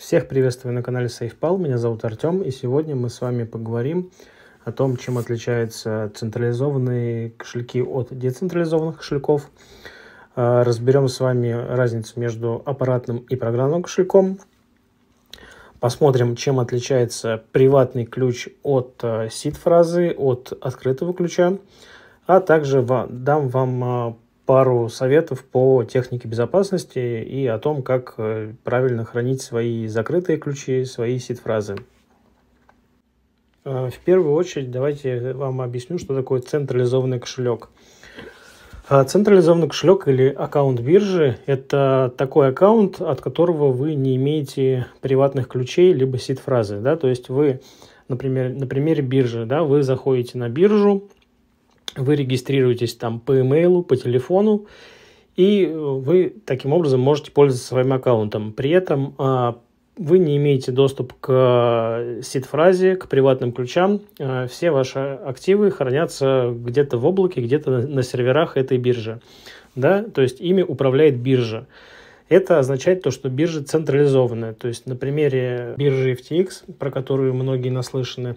Всех приветствую на канале SafePal, меня зовут Артем, и сегодня мы с вами поговорим о том, чем отличаются централизованные кошельки от децентрализованных кошельков. А, Разберем с вами разницу между аппаратным и программным кошельком. Посмотрим, чем отличается приватный ключ от а, сид-фразы, от открытого ключа. А также дам вам а, пару советов по технике безопасности и о том, как э, правильно хранить свои закрытые ключи, свои сид-фразы. Э, в первую очередь давайте вам объясню, что такое централизованный кошелек. Э, централизованный кошелек или аккаунт биржи – это такой аккаунт, от которого вы не имеете приватных ключей либо сид-фразы. Да? То есть вы, например, на примере биржи, да, вы заходите на биржу, вы регистрируетесь там по имейлу, по телефону, и э, вы таким образом можете пользоваться своим аккаунтом. При этом а, вы не имеете доступ к э, сид-фразе, к приватным ключам. Э, все ваши активы хранятся где-то в облаке, где-то на серверах этой биржи. Да? То есть ими управляет биржа. Это означает то, что биржа централизованная. То есть на примере биржи FTX, про которую многие наслышаны,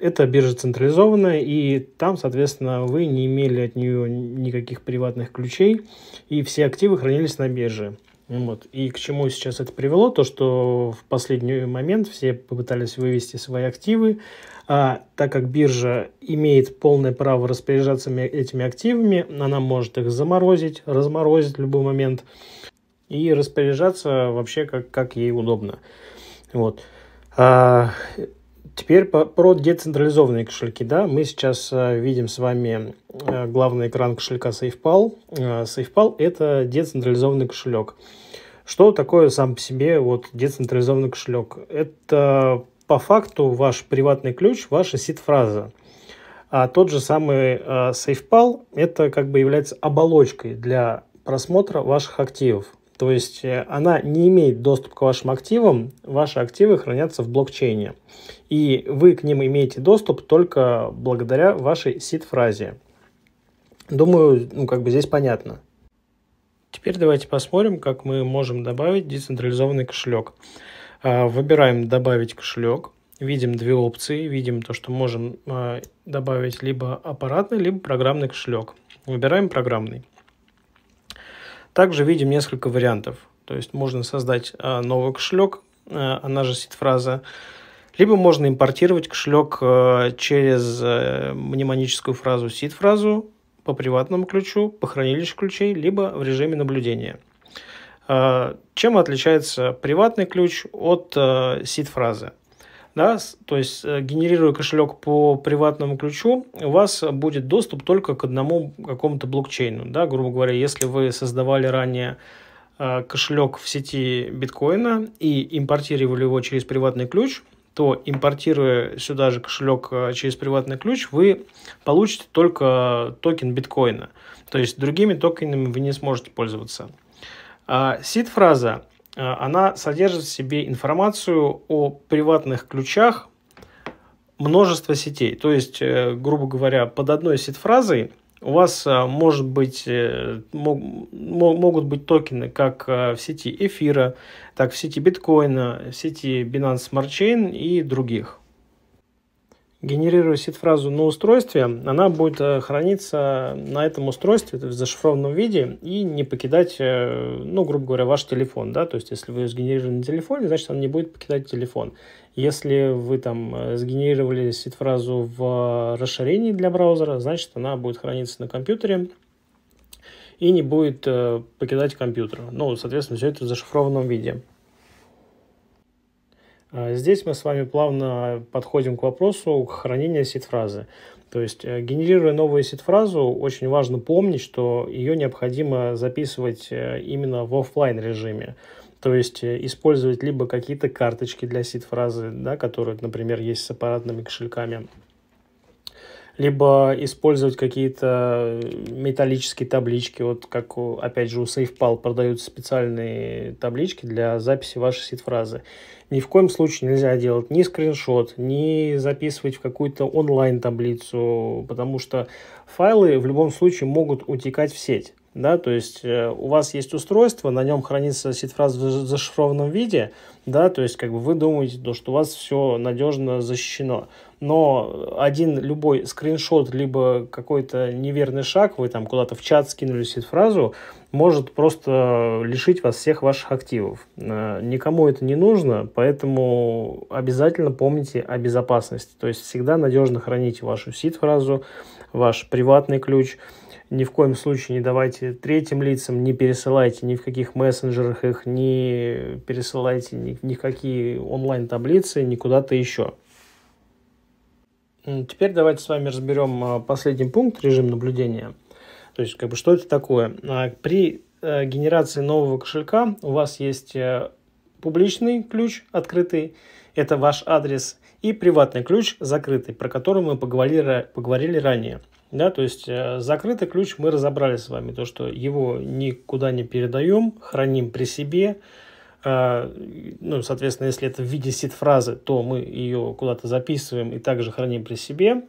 это биржа централизованная, и там, соответственно, вы не имели от нее никаких приватных ключей, и все активы хранились на бирже. Вот. И к чему сейчас это привело? То, что в последний момент все попытались вывести свои активы, а так как биржа имеет полное право распоряжаться этими активами, она может их заморозить, разморозить в любой момент и распоряжаться вообще как, как ей удобно. Вот. А, Теперь про децентрализованные кошельки. Да, мы сейчас э, видим с вами э, главный экран кошелька SafePal. Э, SafePal – это децентрализованный кошелек. Что такое сам по себе вот децентрализованный кошелек? Это по факту ваш приватный ключ, ваша сид-фраза. А тот же самый SafePal – это как бы является оболочкой для просмотра ваших активов. То есть э, она не имеет доступ к вашим активам, ваши активы хранятся в блокчейне. И вы к ним имеете доступ только благодаря вашей сид-фразе. Думаю, ну как бы здесь понятно. Теперь давайте посмотрим, как мы можем добавить децентрализованный кошелек. А, выбираем «Добавить кошелек». Видим две опции. Видим то, что можем а, добавить либо аппаратный, либо программный кошелек. Выбираем программный. Также видим несколько вариантов. То есть можно создать э, новый кошелек, э, она же сид-фраза, либо можно импортировать кошелек э, через мнемоническую фразу сид-фразу по приватному ключу, по хранилищу ключей, либо в режиме наблюдения. Чем отличается приватный ключ от сид-фразы? да, то есть э, генерируя кошелек по приватному ключу, у вас будет доступ только к одному какому-то блокчейну, да, грубо говоря, если вы создавали ранее э, кошелек в сети биткоина и импортировали его через приватный ключ, то импортируя сюда же кошелек э, через приватный ключ, вы получите только токен биткоина. То есть другими токенами вы не сможете пользоваться. А, сид-фраза Э, она содержит в себе информацию о приватных ключах множества сетей. То есть, э, грубо говоря, под одной сет-фразой у вас э, может быть, могут быть токены как в сети эфира, так в сети биткоина, в сети Binance Smart Chain и других генерируя сид-фразу на устройстве, она будет э, храниться на этом устройстве в зашифрованном виде и не покидать, э, ну, грубо говоря, ваш телефон, да, то есть если вы ее сгенерировали на телефоне, значит, она не будет покидать телефон. Если вы там э, сгенерировали сид-фразу в расширении для браузера, значит, она будет храниться на компьютере и не будет покидать компьютер. Ну, соответственно, все это в зашифрованном виде. А здесь мы с вами плавно подходим к вопросу хранения сид-фразы. То есть, э, генерируя новую сид-фразу, очень важно помнить, что ее необходимо записывать э, именно в офлайн режиме. То есть э, использовать либо какие-то карточки для сид-фразы, да, которые, например, есть с аппаратными кошельками, либо использовать какие-то металлические таблички, вот как, опять же, у SafePal продаются специальные таблички для записи вашей сид-фразы. Ни в коем случае нельзя делать ни скриншот, ни записывать в какую-то онлайн-таблицу, потому что файлы в любом случае могут утекать в сеть. Да, то есть э, у вас есть устройство, на нем хранится сид-фраз в зашифрованном виде, да, то есть как бы вы думаете, то, что у вас все надежно защищено но один любой скриншот, либо какой-то неверный шаг, вы там куда-то в чат скинули эту фразу, может просто лишить вас всех ваших активов. Э, никому это не нужно, поэтому обязательно помните о безопасности. То есть всегда надежно храните вашу сид-фразу, ваш приватный ключ. Ни в коем случае не давайте третьим лицам, не пересылайте ни в каких мессенджерах их, не пересылайте ни, никакие онлайн-таблицы, никуда то еще. Теперь давайте с вами разберем а, последний пункт, режим наблюдения. То есть, как бы, что это такое? А, при э, генерации нового кошелька у вас есть э, публичный ключ открытый, это ваш адрес, и приватный ключ закрытый, про который мы поговорили, поговорили ранее. Да, то есть э, закрытый ключ мы разобрали с вами, то что его никуда не передаем, храним при себе, а, ну, соответственно, если это в виде сид-фразы, то мы ее куда-то записываем и также храним при себе.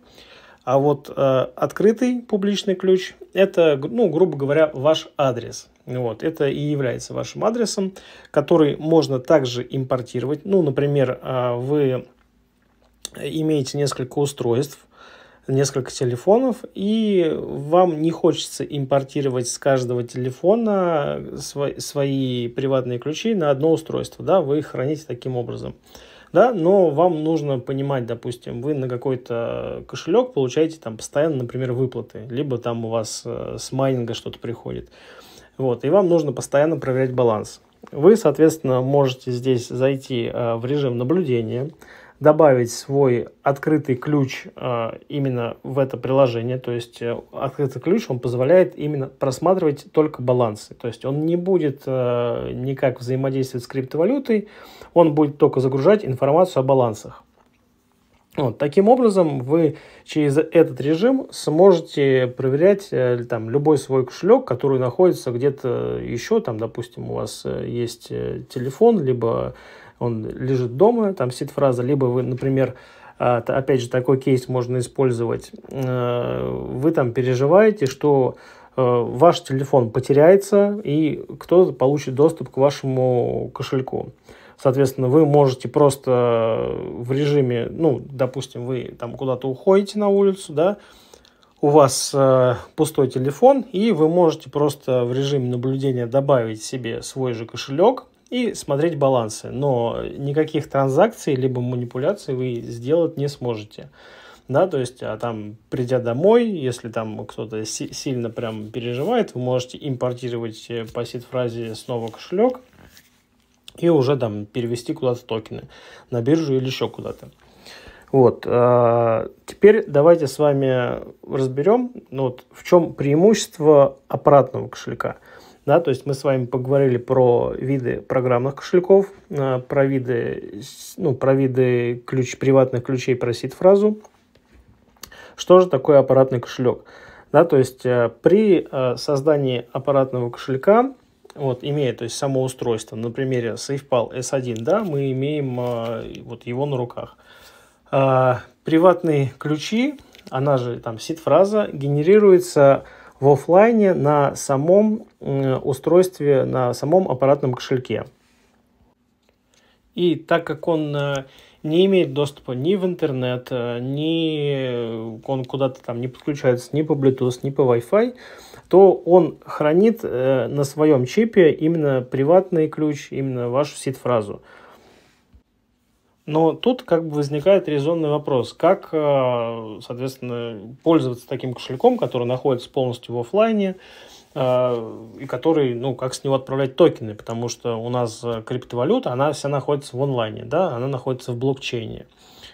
А вот э, открытый публичный ключ – это, ну, грубо говоря, ваш адрес. Вот, это и является вашим адресом, который можно также импортировать. Ну, например, э, вы имеете несколько устройств, несколько телефонов, и вам не хочется импортировать с каждого телефона свои, свои приватные ключи на одно устройство, да, вы их храните таким образом. Да, но вам нужно понимать, допустим, вы на какой-то кошелек получаете там постоянно, например, выплаты, либо там у вас э, с майнинга что-то приходит. Вот, и вам нужно постоянно проверять баланс. Вы, соответственно, можете здесь зайти э, в режим наблюдения, добавить свой открытый ключ э, именно в это приложение. То есть э, открытый ключ, он позволяет именно просматривать только балансы. То есть он не будет э, никак взаимодействовать с криптовалютой, он будет только загружать информацию о балансах. Вот, таким образом, вы через этот режим сможете проверять там, любой свой кошелек, который находится где-то еще, там, допустим, у вас есть телефон, либо он лежит дома, там сидит фраза, либо вы, например, а, опять же, такой кейс можно использовать, э, вы там переживаете, что э, ваш телефон потеряется, и кто-то получит доступ к вашему кошельку. Соответственно, вы можете просто в режиме, ну, допустим, вы там куда-то уходите на улицу, да, у вас э, пустой телефон, и вы можете просто в режиме наблюдения добавить себе свой же кошелек, и смотреть балансы. Но никаких транзакций либо манипуляций вы сделать не сможете. Да, то есть, а там, придя домой, если там кто-то си- сильно прям переживает, вы можете импортировать э, по сид-фразе снова кошелек и уже там перевести куда-то токены на биржу или еще куда-то. Вот. А, теперь давайте с вами разберем, ну, вот, в чем преимущество аппаратного кошелька. Да, то есть мы с вами поговорили про виды программных кошельков, э, про виды, ну, про виды ключ, приватных ключей про сид фразу. Что же такое аппаратный кошелек? Да, то есть э, при э, создании аппаратного кошелька, вот, имея то есть, само устройство, на примере SafePal S1, да, мы имеем вот его на руках. Приватные ключи, она же там сид-фраза, генерируется в офлайне на самом э, устройстве, на самом аппаратном кошельке. И так как он э, не имеет доступа ни в интернет, э, ни он куда-то там не подключается ни по Bluetooth, ни по Wi-Fi, то он хранит на своем чипе именно приватный ключ, именно вашу сид-фразу. Но тут как бы возникает резонный вопрос, как, э, соответственно, пользоваться таким кошельком, который находится полностью в офлайне, э, и который, ну, как с него отправлять токены, потому что у нас э, криптовалюта, она вся находится в онлайне, да, она находится в блокчейне.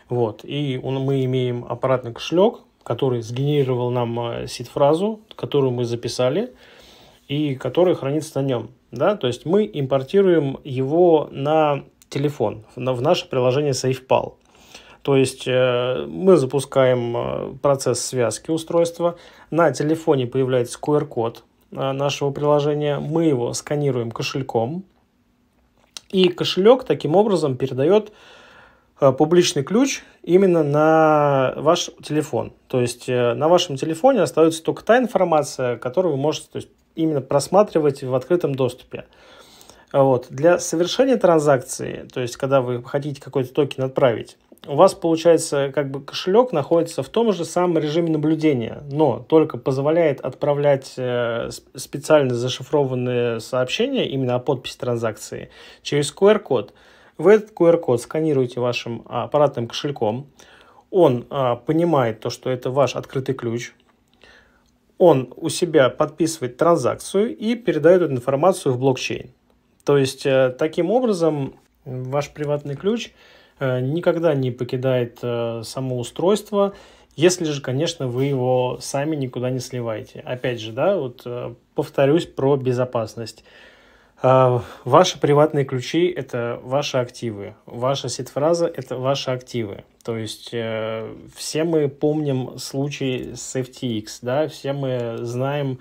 Вот, и мы имеем аппаратный кошелек, который сгенерировал нам сид-фразу, которую мы записали, и которая хранится на нем, да, то есть мы импортируем его на телефон, в наше приложение SafePal. То есть э, мы запускаем э, процесс связки устройства. На телефоне появляется QR-код э, нашего приложения. Мы его сканируем кошельком. И кошелек таким образом передает публичный ключ именно на ваш телефон. То есть на вашем телефоне остается только та информация, которую вы можете то есть, именно просматривать в открытом доступе. А вот. Для совершения транзакции, то есть когда вы хотите какой-то токен отправить, у вас получается как бы кошелек находится в том же самом режиме наблюдения, но только позволяет отправлять э, специально зашифрованные сообщения именно о подписи транзакции через QR-код. Вы этот QR-код сканируете вашим а, аппаратным кошельком, он а, понимает то, что это ваш открытый ключ, он у себя подписывает транзакцию и передает эту информацию в блокчейн. То есть, э, таким образом, ваш приватный ключ э, никогда не покидает э, само устройство, если же, конечно, вы его сами никуда не сливаете. Опять же, да, вот повторюсь про безопасность. Ваши приватные ключи – это ваши активы. Ваша сид-фраза – это ваши активы. То есть все мы помним случай с FTX, да, все мы знаем,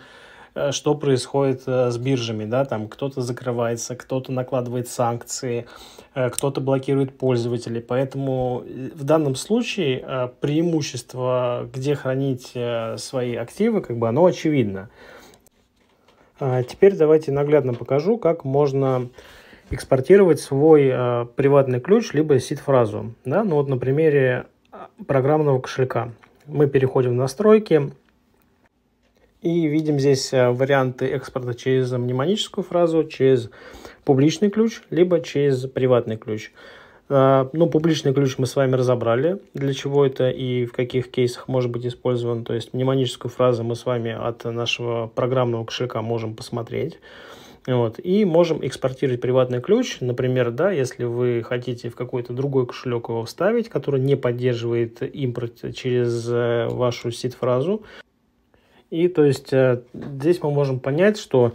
Э, что происходит э, с биржами, да, там кто-то закрывается, кто-то накладывает санкции, э, кто-то блокирует пользователей, поэтому в данном случае преимущество, где хранить свои активы, как бы оно очевидно. А теперь давайте наглядно покажу, как можно экспортировать свой приватный ключ, либо сид-фразу. Да? Ну вот на примере а, программного кошелька. Мы переходим в настройки, и видим здесь э, варианты экспорта через мнемоническую фразу, через публичный ключ, либо через приватный ключ. Э, ну, публичный ключ мы с вами разобрали, для чего это и в каких кейсах может быть использован. То есть мнемоническую фразу мы с вами от нашего программного кошелька можем посмотреть. Вот. И можем экспортировать приватный ключ. Например, да, если вы хотите в какой-то другой кошелек его вставить, который не поддерживает импорт через э, вашу сид-фразу, и то есть э, здесь мы можем понять, что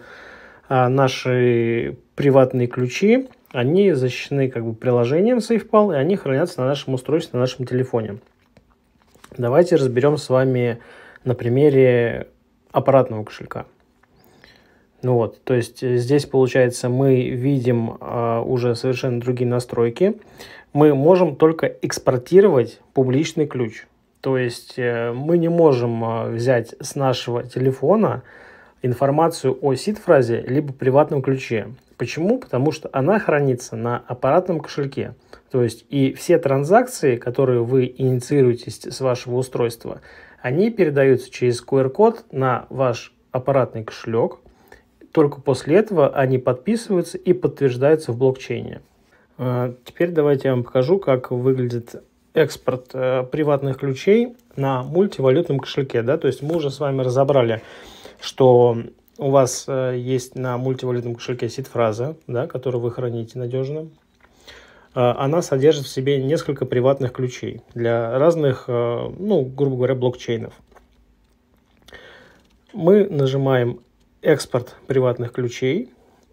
а, наши приватные ключи, они защищены как бы приложением SafePal, и они хранятся на нашем устройстве, на нашем телефоне. Давайте разберем с вами на примере аппаратного кошелька. Ну вот, то есть здесь получается мы видим э, уже совершенно другие настройки. Мы можем только экспортировать публичный ключ. То есть э, мы не можем а, взять с нашего телефона информацию о сид-фразе либо приватном ключе. Почему? Потому что она хранится на аппаратном кошельке. То есть и все транзакции, которые вы инициируете с вашего устройства, они передаются через QR-код на ваш аппаратный кошелек. Только после этого они подписываются и подтверждаются в блокчейне. А, теперь давайте я вам покажу, как выглядит экспорт э, приватных ключей на мультивалютном кошельке, да, то есть мы уже с вами разобрали, что у вас э, есть на мультивалютном кошельке сид-фраза, да, которую вы храните надежно, э, она содержит в себе несколько приватных ключей для разных, э, ну, грубо говоря, блокчейнов. Мы нажимаем «Экспорт приватных ключей»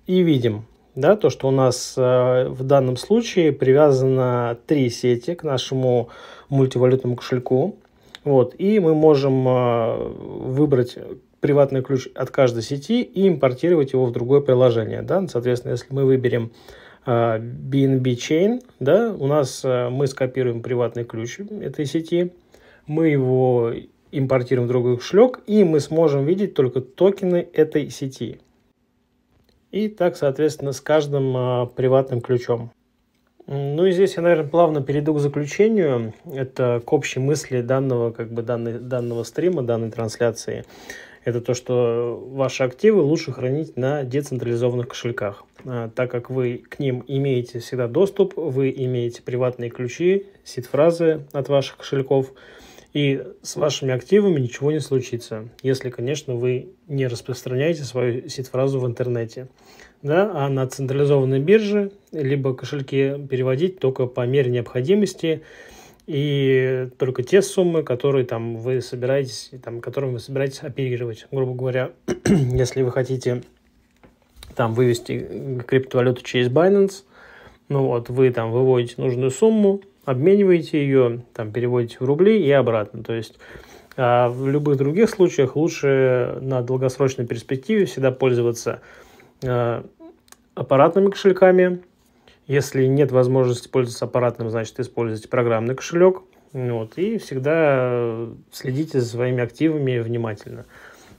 и видим да, то, что у нас э, в данном случае привязано три сети к нашему мультивалютному кошельку. Вот, и мы можем э, выбрать приватный ключ от каждой сети и импортировать его в другое приложение. Да? Соответственно, если мы выберем э, BNB Chain, да, у нас э, мы скопируем приватный ключ этой сети, мы его импортируем в другой кошелек, и мы сможем видеть только токены этой сети. И так, соответственно, с каждым а, приватным ключом. Ну и здесь я, наверное, плавно перейду к заключению. Это к общей мысли данного, как бы, данной, данного стрима, данной трансляции. Это то, что ваши активы лучше хранить на децентрализованных кошельках, а, так как вы к ним имеете всегда доступ, вы имеете приватные ключи, сид-фразы от ваших кошельков – и с вашими активами ничего не случится, если, конечно, вы не распространяете свою сид-фразу в интернете. Да, а на централизованной бирже либо кошельки переводить только по мере необходимости и только те суммы, которые там вы собираетесь, там, которым вы собираетесь оперировать. Грубо говоря, если вы хотите там вывести криптовалюту через Binance, ну вот, вы там выводите нужную сумму, обмениваете ее, там, переводите в рубли и обратно. То есть а в любых других случаях лучше на долгосрочной перспективе всегда пользоваться а, аппаратными кошельками. Если нет возможности пользоваться аппаратным, значит, используйте программный кошелек. Вот, и всегда следите за своими активами внимательно.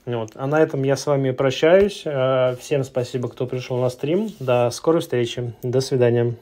Вот. А на этом я с вами прощаюсь. А, всем спасибо, кто пришел на стрим. До скорой встречи. До свидания.